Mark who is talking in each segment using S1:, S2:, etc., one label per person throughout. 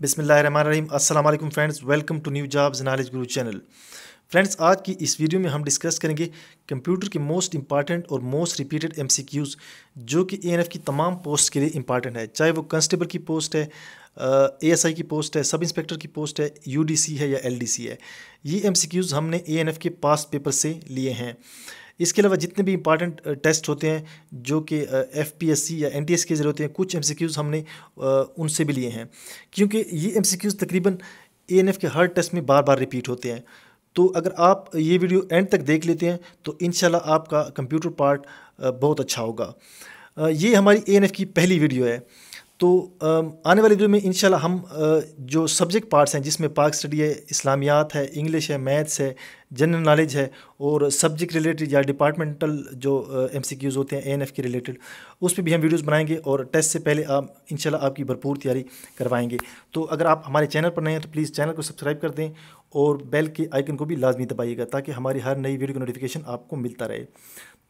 S1: बिसमीम अल्लाम friends welcome to new jobs knowledge Guru channel friends आज की इस वीडियो में हम डिस्कस करेंगे कंप्यूटर के मोस्ट इंपॉर्टेंट और मोस्ट रिपीटेड एमसीक्यूज जो कि एएनएफ की तमाम पोस्ट के लिए इंपॉर्टेंट है चाहे वो कंस्टेबल की पोस्ट है ए uh, की पोस्ट है सब इंस्पेक्टर की पोस्ट है यू है या एल है ये एम हमने ए के पास पेपर से लिए हैं इसके अलावा जितने भी इंपॉर्टेंट टेस्ट होते हैं जो कि एफ पी एस सी या एन टी एस के जरिए होते हैं कुछ एम सी क्यूज़ हमने उनसे भी लिए हैं क्योंकि ये एम सी क्यूज़ तकरीबन ए एन एफ के हर टेस्ट में बार बार रिपीट होते हैं तो अगर आप ये वीडियो एंड तक देख लेते हैं तो इन आपका कंप्यूटर पार्ट बहुत अच्छा होगा ये हमारी ए एन एफ की पहली वीडियो है तो आने वाले दिनों में इनशाला हम जो सब्जेक्ट पार्ट्स हैं जिसमें पाक स्टडी है इस्लामियात है इंग्लिश है मैथ्स है जनरल नॉलेज है और सब्जेक्ट रिलेटेड या डिपार्टमेंटल जो एम सी क्यूज़ होते हैं ए एन एफ के रिलेटेड उस पर भी हम वीडियोज़ बनाएंगे और टेस्ट से पहले आप इनशाला आपकी भरपूर तैयारी करवाएंगे तो अगर आप हमारे चैनल पर नए हैं तो प्लीज़ चैनल को सब्सक्राइब कर दें और बेल के आइकन को भी लाजमी दबाइएगा ताकि हमारी हर नई वीडियो की नोटिफिकेशन आपको मिलता रहे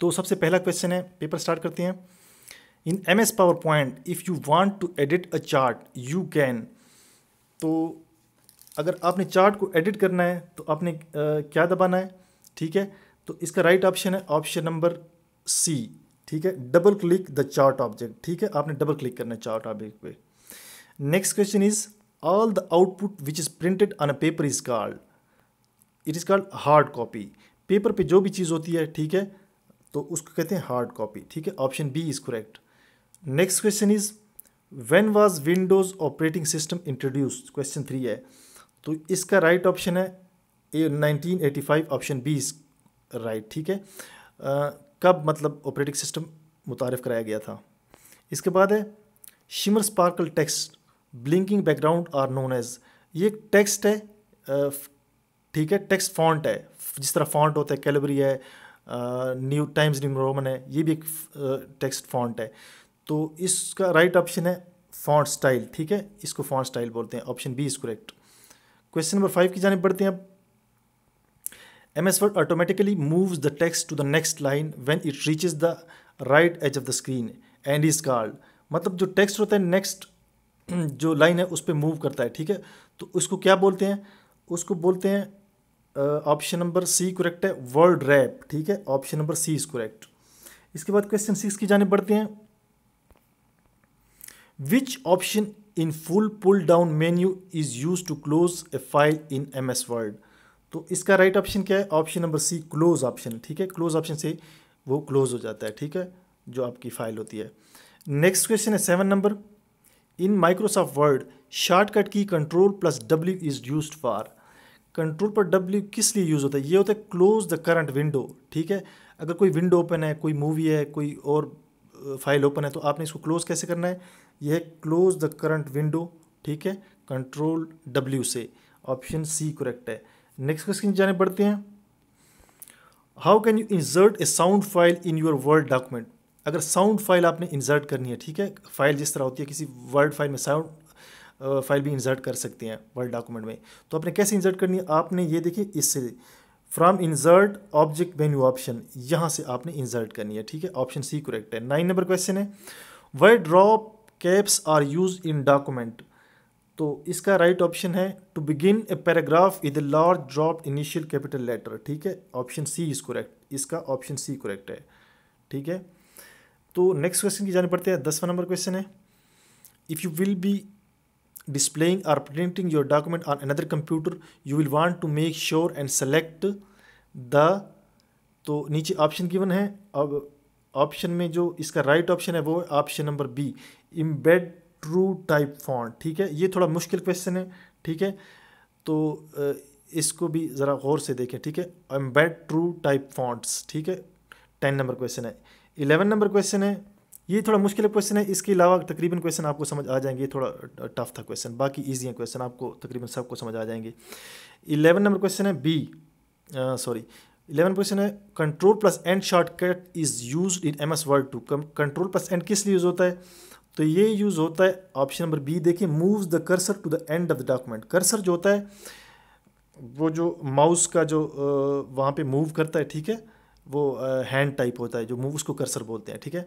S1: तो सबसे पहला क्वेश्चन है पेपर स्टार्ट करते हैं in M S PowerPoint if you want to edit a chart you can तो अगर आपने चार्ट को एडिट करना है तो आपने आ, क्या दबाना है ठीक है तो इसका राइट right ऑप्शन है ऑप्शन नंबर सी ठीक है double click the chart object ठीक है आपने डबल क्लिक करना है चार्ट ऑब्जेक्ट पे next question is all the output which is printed on a paper is called it is called hard copy paper पे जो भी चीज़ होती है ठीक है तो उसको कहते हैं हार्ड कॉपी ठीक है option B is correct next question is when was Windows operating system introduce question three है तो इसका राइट right ऑप्शन है A 1985 option B is right ठीक है आ, कब मतलब ऑपरेटिंग सिस्टम मुतारफ़ कराया गया था इसके बाद है shimmer sparkle text blinking background are known as ये एक टेक्स्ट है ठीक है टेक्स्ट फॉन्ट है जिस तरह फॉन्ट होता है कैलबरी है न्यू टाइम्स न्यू रोमन है ये भी एक टेक्स्ट फॉन्ट है तो इसका राइट ऑप्शन है फॉन्ट स्टाइल ठीक है इसको फॉन्ट स्टाइल बोलते हैं option B is correct question number five की जानब बढ़ते हैं अब M S Word automatically move the text to the next line when it reaches the right edge of the screen and is called मतलब जो text होता है next जो लाइन है उस पर मूव करता है ठीक है तो उसको क्या बोलते हैं उसको बोलते हैं ऑप्शन नंबर सी करेक्ट है वर्ल्ड रैप ठीक है option number C is correct इसके बाद क्वेश्चन सिक्स की जाने बढ़ते हैं Which option in full pull down menu is used to close a file in MS Word? तो इसका राइट right ऑप्शन क्या है option number C close option ठीक है क्लोज ऑप्शन से वो क्लोज हो जाता है ठीक है जो आपकी फाइल होती है नेक्स्ट क्वेश्चन है seven number in Microsoft Word shortcut key control plus W is use for control पर डब्ल्यू किस लिए यूज़ होता है ये होता है क्लोज द करंट विंडो ठीक है अगर कोई विंडो ओपन है कोई मूवी है कोई और फाइल ओपन है तो आपने इसको क्लोज़ कैसे करना है यह क्लोज़ द करंट विंडो ठीक है कंट्रोल डब्ल्यू से ऑप्शन सी करेक्ट है नेक्स्ट क्वेश्चन जाने पड़ते हैं how can you insert a sound file in your word document अगर साउंड फाइल आपने इंसर्ट करनी है ठीक है फाइल जिस तरह होती है किसी वर्ड फाइल में साउंड फाइल भी इंसर्ट कर सकते हैं वर्ड डॉक्यूमेंट में तो आपने कैसे इंसर्ट करनी है आपने ये देखिए इससे from insert object menu option यहाँ से आपने इंजर्ट करनी है ठीक है ऑप्शन सी करेक्ट है नाइन नंबर क्वेश्चन है why drop caps are use in document तो इसका राइट right ऑप्शन है to begin a paragraph a large drop initial capital letter ठीक है ऑप्शन सी इज करेक्ट इसका ऑप्शन सी करेक्ट है ठीक है तो नेक्स्ट क्वेश्चन की जानी पड़ते हैं दसवा नंबर क्वेश्चन है if you will be displaying or printing your document on another computer you will want to make sure and select the तो नीचे ऑप्शन गिवन है अब ऑप्शन में जो इसका राइट right ऑप्शन है वो option number B embed true type font ठीक है ये थोड़ा मुश्किल क्वेश्चन है ठीक है तो इसको भी ज़रा गौर से देखें ठीक है एम्बेड ट्रू टाइप फॉन्ट्स ठीक है टेन नंबर क्वेश्चन है इलेवन नंबर क्वेश्चन है ये थोड़ा मुश्किल क्वेश्चन है इसके अलावा तकरीबन क्वेश्चन आपको समझ आ जाएंगे थोड़ा टफ था क्वेश्चन बाकी ईजी है क्वेश्चन आपको तकरीबन सबको समझ आ जाएंगे इलेवन नंबर क्वेश्चन है बी सॉरी इलेवन क्वेश्चन है control plus end shortcut is use in M S Word to control plus end किस लिए यूज़ होता है तो ये यूज़ होता है ऑप्शन नंबर बी देखिए moves the cursor to the end of the document cursor जो होता है वो जो माउस का जो वहाँ पे मूव करता है ठीक है वो हैंड टाइप होता है जो मूव उसको कर्सर बोलते हैं ठीक है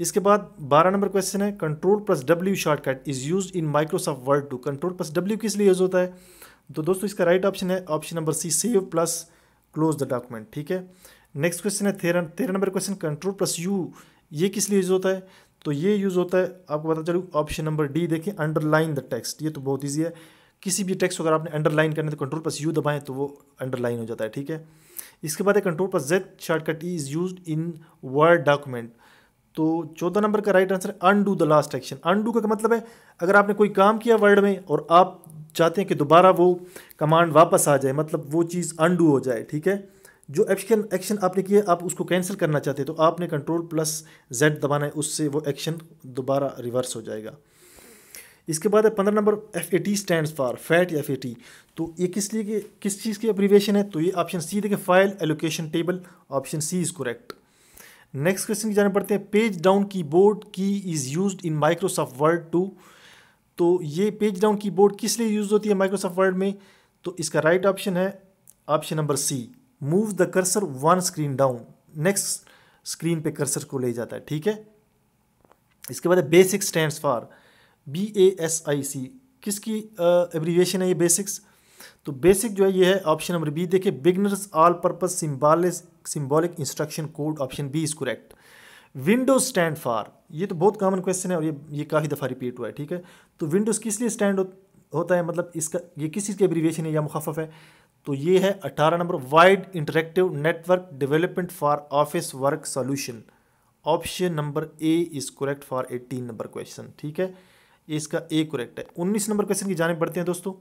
S1: इसके बाद 12 नंबर क्वेश्चन है control plus W shortcut is use in Microsoft Word to control plus W किस लिए यूज़ होता है तो दोस्तों इसका राइट ऑप्शन है option number C save plus close the document ठीक है नेक्स्ट क्वेश्चन है तेरह तेरह number question control plus U ये किस लिए यूज़ होता है तो ये यूज़ होता है आपको पता चलू ऑप्शन नंबर डी देखें अंडरलाइन द टेक्स्ट ये तो बहुत ईजी है किसी भी टेक्स्ट अगर आपने अंडरलाइन करने तो कंट्रोल प्लस यू दबाएं तो वो अंडरलाइन हो जाता है ठीक है इसके बाद है control plus Z shortcut is use in word document तो चौदह नंबर का right answer undo the last action undo का मतलब है अगर आपने कोई काम किया वर्ड में और आप चाहते हैं कि दोबारा वो कमांड वापस आ जाए मतलब वो चीज़ अनडू हो जाए ठीक है जो एक्शन एक्शन आपने किया आप उसको कैंसिल करना चाहते हैं तो आपने कंट्रोल प्लस जेड दबाना है उससे वो एक्शन दोबारा रिवर्स हो जाएगा इसके बाद है पंद्रह number F A T stand for FAT F A T तो ये किस लिए कि किस चीज़ की अप्रीवेशन है तो ये ऑप्शन सी देखिए file allocation table option C is correct next question की जाने पड़ते हैं page down keyboard key is use in Microsoft Word to तो ये पेज डाउन कीबोर्ड किस लिए यूज़ होती है माइक्रोसॉफ्ट वर्ड में तो इसका राइट right ऑप्शन है option number C move the cursor one screen down next screen पे कर्सर को ले जाता है ठीक है इसके बाद BASIC stand for B A S I C किसकी एब्रीविएशन है ये बेसिक्स तो बेसिक जो है ये है ऑप्शन नंबर बी देखिए beginners all purpose symbolic symbolic instruction code option B is correct Windows stand for ये तो बहुत कॉमन क्वेश्चन है और ये ये काफ़ी दफ़ा रिपीट हुआ है ठीक है तो विंडोज़ किस लिए स्टैंड हो, होता है मतलब इसका ये किस चीज़ की एब्रीविएशन है या मुखफ़ है तो ये है अठारह number wide interactive network development for office work solution option number A is correct for eighteen number question ठीक है इसका ए करेक्ट है उन्नीस नंबर क्वेश्चन की जाने बढ़ते हैं दोस्तों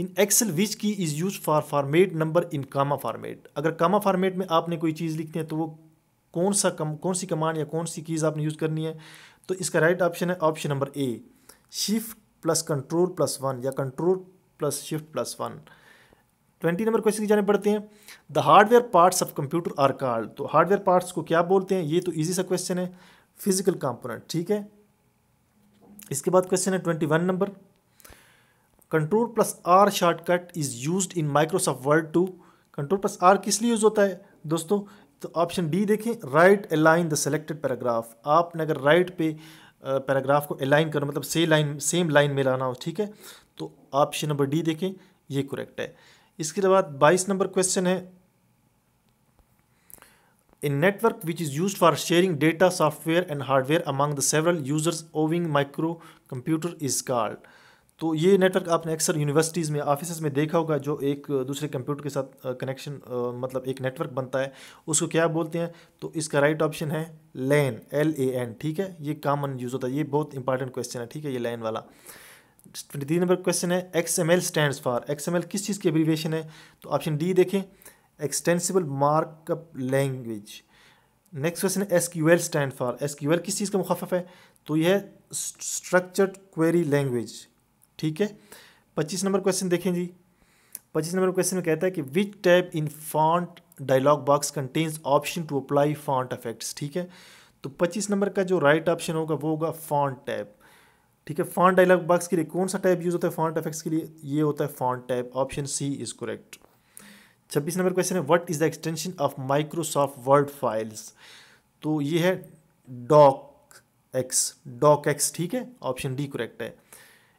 S1: इन Excel which key is use for format number in comma format अगर कामा फॉर्मेट में आपने कोई चीज़ लिखनी है तो वो कौन सा कम कौन सी कमांड या कौन सी कीज़ आपने यूज़ करनी है तो इसका राइट ऑप्शन है option number A shift plus control plus one या control plus shift plus one twenty number question की जाने पड़ते हैं the hardware parts of computer are called तो हार्डवेयर पार्ट्स को क्या बोलते हैं ये तो ईजी सा क्वेश्चन है फिजिकल कॉम्पोनेंट ठीक है इसके बाद क्वेश्चन है twenty one number control plus R shortcut is use in Microsoft Word to control plus R किस लिए यूज़ होता है दोस्तों तो ऑप्शन डी देखें right align the selected paragraph आपने अगर राइट पे पैराग्राफ को अलाइन करना मतलब सेम लाइन सेम लाइन में लाना हो ठीक है तो ऑप्शन नंबर डी देखें ये करेक्ट है इसके बाद बाईस नंबर क्वेश्चन है network which is use for sharing data software and hardware among the several users owing micro computer is called तो ये नेटवर्क आपने अक्सर यूनिवर्सिटीज़ में ऑफिस में देखा होगा जो एक दूसरे कंप्यूटर के साथ कनेक्शन मतलब एक नेटवर्क बनता है उसको क्या बोलते हैं तो इसका राइट ऑप्शन है लैन एल ए एन ठीक है ये कॉमन यूज़ होता है ये बहुत इंपॉर्टेंट क्वेश्चन है ठीक है ये लैन वाला ट्वेंटी थ्री नंबर क्वेश्चन है X M L stand for X M L किस चीज़ की एब्रीवेशन है तो ऑप्शन डी देखें extensible markup language next question है S Q L stand for S Q L किस चीज़ का मुखफ है तो यह स्ट्रक्चर्ड क्वेरी लैंग्वेज ठीक है पच्चीस नंबर क्वेश्चन देखें जी पच्चीस नंबर क्वेश्चन में कहता है कि which tab in font dialog box contains option to apply font effects ठीक है तो पच्चीस नंबर का जो राइट right ऑप्शन होगा वो होगा फॉन्ट टैप ठीक है फॉन्ट डायलॉग बॉक्स के लिए कौन सा टैप यूज़ होता है फॉन्ट अफेक्ट्स के लिए ये होता है font tab option C is correct छब्बीस नंबर क्वेश्चन है what is the extension of Microsoft Word files तो ये है डॉक एक्स डॉक एक्स ठीक है ऑप्शन डी करेक्ट है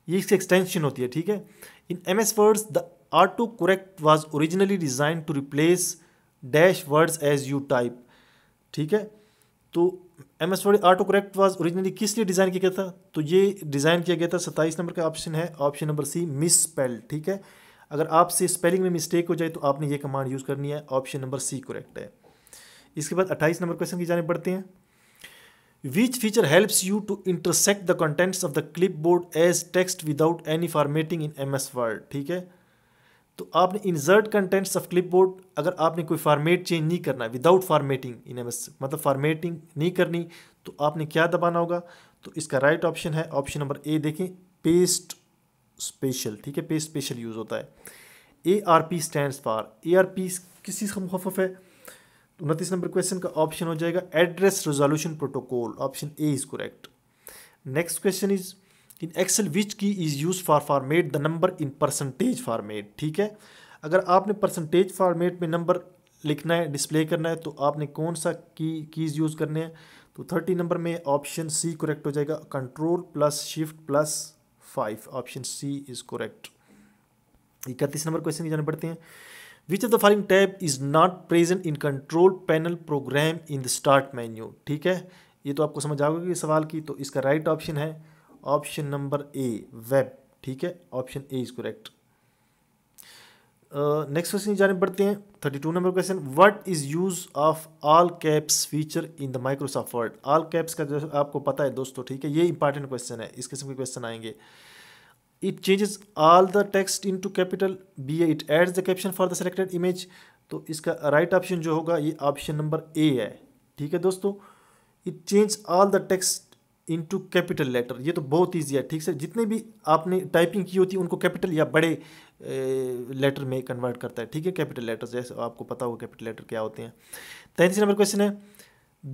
S1: ये इसकी एक्सटेंशन होती है ठीक है in M S words the autocorrect was originally designed to replace dash words as you type ठीक है तो M S Word autocorrect was originally किस लिए डिज़ाइन किया गया था तो ये डिज़ाइन किया गया था सत्ताईस नंबर का ऑप्शन है option number C misspell ठीक है अगर आपसे स्पेलिंग में मिस्टेक हो जाए तो आपने ये कमांड यूज़ करनी है ऑप्शन नंबर सी करेक्ट है इसके बाद अट्ठाईस नंबर क्वेश्चन की जाने पड़ते हैं which feature helps you to intersect the contents of the clipboard as text without any formatting in M S Word? ठीक है तो आपने insert contents of clipboard अगर आपने कोई फार्मेट चेंज नहीं करना without formatting in M S मतलब फार्मेटिंग नहीं करनी तो आपने क्या दबाना होगा तो इसका राइट right ऑप्शन है ऑप्शन नंबर ए देखें पेस्ट स्पेशल ठीक है पेस्ट स्पेशल यूज़ होता है A R P stand for A R P किस चीज़ का मुखफ है उनतीस नंबर क्वेश्चन का ऑप्शन हो जाएगा address resolution protocol option A is correct next question is in Excel which key is use for format the number in percentage format ठीक है अगर आपने परसेंटेज फॉर्मेट में नंबर लिखना है डिस्प्ले करना है तो आपने कौन सा की कीज़ यूज़ करने हैं तो थर्टी नंबर में ऑप्शन सी करेक्ट हो जाएगा control plus shift plus five option C is correct इकतीस नंबर क्वेश्चन की जाना पड़ते हैं which of the following tab is not present in control panel program in the start menu ठीक है ये तो आपको समझ आओगे गया सवाल की तो इसका राइट right ऑप्शन है ऑप्शन नंबर ए वेब ठीक है option A is correct next question की जानब बढ़ते हैं thirty two number question what is use of all caps feature in the Microsoft Word all caps का जो आपको पता है दोस्तों ठीक है ये इंपॉर्टेंट क्वेश्चन है इस किस्म के क्वेश्चन आएंगे uh, it changes all the text in to capital B a it adds the caption for the selected image तो इसका राइट right ऑप्शन जो होगा ये ऑप्शन नंबर ए है ठीक है दोस्तों it change all the text to capital letter ये तो बहुत ईजी है ठीक से जितने भी आपने टाइपिंग की होती है उनको कैपिटल या बड़े लेटर में कन्वर्ट करता है ठीक है कैपिटल लेटर जैसे आपको पता होगा कैपिटल लेटर क्या होते हैं तैंतीस नंबर क्वेश्चन है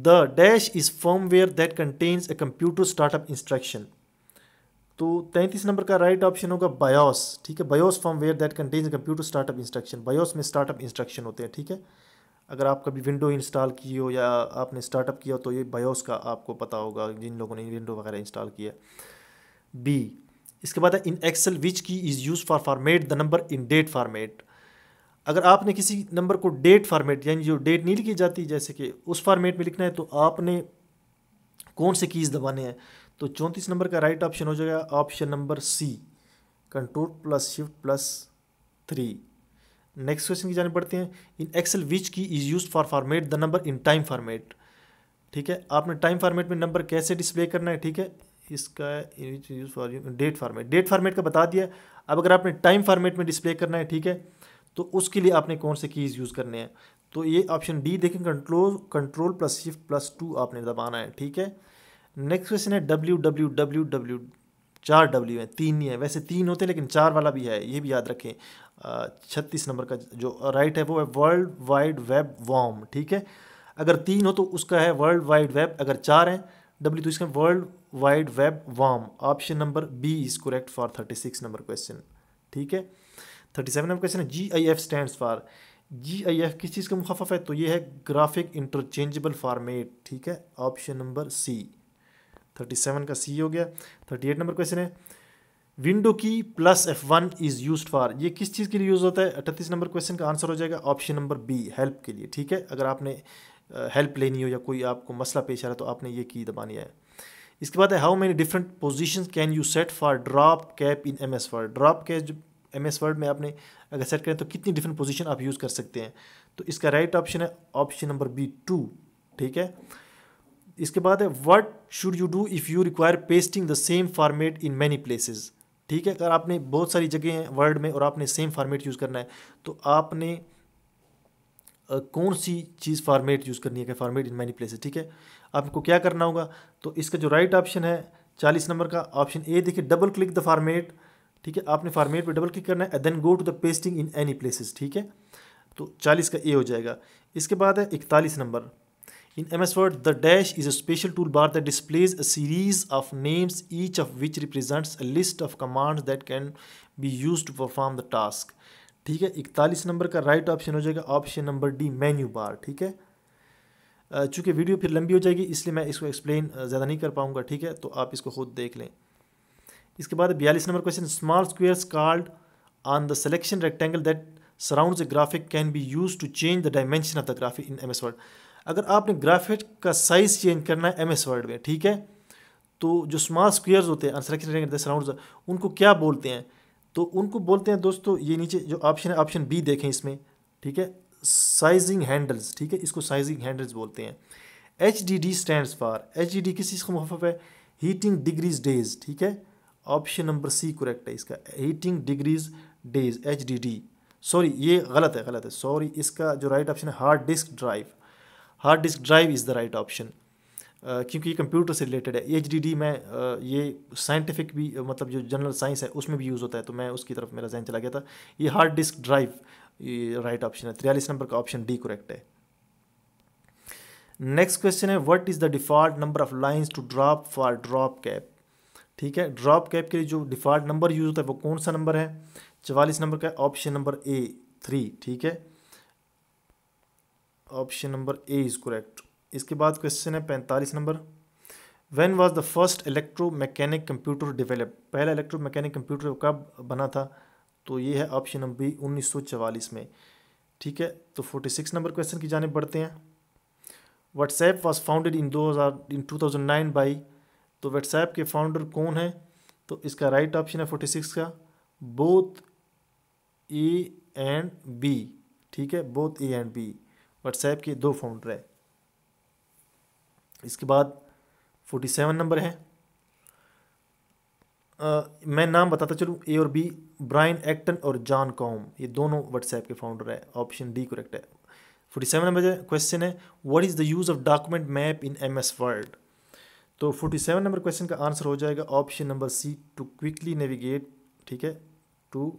S1: the dash is firmware that contains a computer startup instruction तो 33 नंबर का राइट ऑप्शन होगा बायोस ठीक है BIOS ware that contains computer startup instruction BIOS में स्टार्टअप इंस्ट्रक्शन होते हैं ठीक है अगर आप कभी विंडो इंस्टॉल की हो या आपने स्टार्टअप किया हो तो ये बायोस का आपको पता होगा जिन लोगों ने विंडो वगैरह इंस्टॉल किया बी इसके बाद है इन Excel which key is use for format the number in date format अगर आपने किसी नंबर को डेट फॉर्मेट यानी जो डेट नहीं लिखी जाती जैसे कि उस फॉर्मेट में लिखना है तो आपने कौन से कीज़ दबाने हैं तो चौंतीस नंबर का राइट ऑप्शन हो जाएगा option number C control plus shift plus three next question की जाने पड़ते हैं in Excel which key is use for format the number in time format ठीक है आपने टाइम फॉर्मेट में नंबर कैसे डिस्प्ले करना है ठीक है इसका use for date format date format का बता दिया अब अगर आपने टाइम फॉर्मेट में डिस्प्ले करना है ठीक है तो उसके लिए आपने कौन से कीज़ यूज़ करने हैं तो ये ऑप्शन डी देखें control control plus shift plus two आपने दबाना है ठीक है नेक्स्ट क्वेश्चन है डब्ल्यू डब्ल्यू डब्ल्यू डब्ल्यू चार डब्ल्यू है तीन नहीं है वैसे तीन होते हैं लेकिन चार वाला भी है ये भी याद रखें छत्तीस नंबर का जो राइट है वो है वर्ल्ड वाइड वेब वॉम ठीक है अगर तीन हो तो उसका है वर्ल्ड वाइड वेब अगर चार हैं डब्ल्यू तो इसका वर्ल्ड वाइड वेब वॉम option number B is correct for thirty six number question ठीक है थर्टी सेवन नंबर क्वेश्चन है G I F stand for G I F किस चीज़ का मुखफ है तो ये है ग्राफिक इंटरचेंजेबल फॉर्मेट ठीक है option number C thirty seven का सी हो गया थर्टी एट नंबर क्वेश्चन है window key plus F one is use for ये किस चीज़ के लिए यूज़ होता है अट्ठतीस नंबर क्वेश्चन का आंसर हो जाएगा ऑप्शन नंबर बी हेल्प के लिए ठीक है अगर आपने हेल्प लेनी हो या कोई आपको मसला पेश आ रहा है तो आपने ये की दबानी है इसके बाद है how many different position can you set for drop cap in M S Word drop cap M S Word में आपने अगर सेट करें तो कितनी डिफरेंट पोजिशन आप यूज़ कर सकते हैं तो इसका राइट right ऑप्शन है ऑप्शन नंबर बी टू ठीक है इसके बाद है what should you do if you require pasting the same format in many places ठीक है अगर आपने बहुत सारी जगह हैं वर्ड में और आपने सेम फॉर्मेट यूज़ करना है तो आपने कौन सी चीज़ फॉर्मेट यूज़ करनी है क्या फॉर्मेट इन मैनी प्लेसेज ठीक है आपको क्या करना होगा तो इसका जो राइट right ऑप्शन है चालीस नंबर का ऑप्शन ए देखिए डबल क्लिक द फॉर्मेट ठीक है आपने फॉर्मेट पे डबल क्लिक करना है then go to the pasting in any places ठीक है तो चालीस का ए हो जाएगा इसके बाद है इकतालीस number In MS Word, the dash is a special toolbar that displays a series of names, each of which represents a list of commands that can be used to perform the task. ठीक है इकतालीस number का right option हो जाएगा option number D menu bar ठीक है चूंकि video फिर लंबी हो जाएगी इसलिए मैं इसको एक्सप्लेन ज़्यादा नहीं कर पाऊंगा ठीक है तो आप इसको खुद देख लें इसके बाद बयालीस number question small square card on the selection rectangle that surround graphic can be use to change the dimension of the graphic in M S Word अगर आपने ग्राफिक का साइज़ चेंज करना है एम एस वर्ड में ठीक है तो जो स्मॉल स्क्वेयर्स होते हैं अनसरक्शन सराउंड उनको क्या बोलते हैं तो उनको बोलते हैं दोस्तों ये नीचे जो ऑप्शन है ऑप्शन बी देखें इसमें ठीक है साइजिंग हैंडल्स ठीक है इसको साइजिंग हैंडल्स बोलते हैं H D D stand for H D D किस चीज़ का मुहफ है हीटिंग डिग्रीज डेज ठीक है ऑप्शन नंबर सी करेक्ट है इसका heating degrees days H D D sorry ये गलत है गलत है सॉरी इसका जो राइट ऑप्शन है hard disk drive hard disk drive is the right option क्योंकि ये कंप्यूटर से रिलेटेड है एच डी डी में uh, ये साइंटिफिक भी uh, मतलब जो जनरल साइंस है उसमें भी यूज़ होता है तो मैं उसकी तरफ मेरा जहन चला गया था ये hard disk drive right option है तिरयालीस नंबर का ऑप्शन डी करेक्ट है नेक्स्ट क्वेश्चन है what is the default number of lines to drop for drop cap ठीक है ड्रॉप कैप के लिए जो डिफ़ॉल्ट नंबर यूज़ होता है वो कौन सा नंबर है चवालीस नंबर का ऑप्शन नंबर ए थ्री ठीक है option number A is correct इसके बाद क्वेश्चन है पैंतालीस number when was the first electro mechanic computer develop पहला इलेक्ट्रो मैकेनिक कंप्यूटर कब बना था तो ये है ऑप्शन नंबर बी उन्नीस में ठीक है तो फोर्टी सिक्स नंबर क्वेश्चन की जानब बढ़ते हैं व्हाट्सएप वॉज फाउंडेड इन दो हज़ार in two thousand nine by तो व्हाट्सएप के फाउंडर कौन है तो इसका राइट ऑप्शन है फोर्टी सिक्स का बोथ ए एंड बी ठीक है both A and B WhatsApp के दो फाउंडर है इसके बाद फोर्टी सेवन नंबर है आ, मैं नाम बताता चलूँ ए और बी ब्राइन एक्टन और जॉन कॉम ये दोनों व्हाट्सएप के फाउंडर है ऑप्शन डी करेक्ट है फोर्टी सेवन नंबर क्वेश्चन है what is the use of document map in M S world तो फोर्टी सेवन नंबर क्वेश्चन का आंसर हो जाएगा option number C to quickly navigate ठीक है to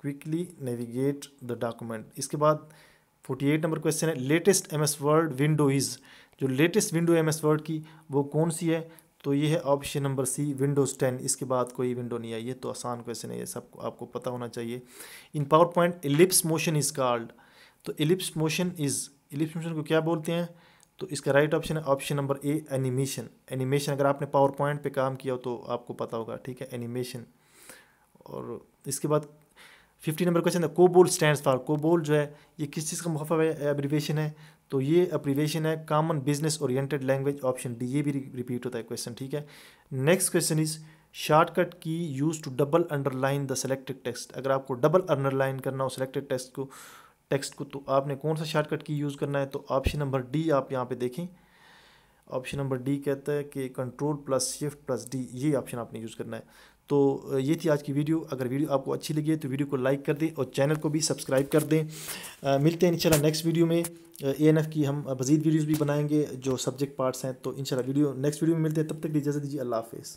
S1: quickly navigate the document इसके बाद forty eight number question है latest M S Word window is जो latest window M S Word की वो कौन सी है तो ये है option number C Windows ten इसके बाद कोई विंडो नहीं आई है तो आसान क्वेश्चन है ये सब आपको पता होना चाहिए in PowerPoint ellipse motion is card तो ellipse motion is ellipse motion को क्या बोलते हैं तो इसका राइट ऑप्शन है option number A animation animation अगर आपने पावर पॉइंट पे काम किया हो तो आपको पता होगा ठीक है एनिमेशन और इसके बाद फिफ्टी नंबर क्वेश्चन है कोबोल स्टैंड फॉर कोबोल जो है ये किस चीज़ का मुखफ अप्रीवेशन है तो ये अप्रीवेशन है common business oriented language option D ये भी रिपीट होता है क्वेश्चन ठीक है next question is shortcut key use to double underline the selected text अगर आपको डबल अंडरलाइन करना हो सेलेक्टेड टेक्स्ट को टेक्स्ट को तो आपने कौन सा शॉर्टकट की यूज़ करना है तो ऑप्शन नंबर डी आप यहाँ पे देखें ऑप्शन नंबर डी कहता है कि control plus shift plus D ये ऑप्शन आपने यूज़ करना है तो ये थी आज की वीडियो अगर वीडियो आपको अच्छी लगी है तो वीडियो को लाइक कर दें और चैनल को भी सब्सक्राइब कर दें आ, मिलते हैं इंशाल्लाह नेक्स्ट वीडियो में ए की हम मज़ीद वीडियोज़ भी बनाएंगे जो सब्जेक्ट पार्ट्स हैं तो इंशाल्लाह वीडियो नेक्स्ट वीडियो में मिलते हैं तब तक इजाज़त दीजिए अल्लाह हाफिज़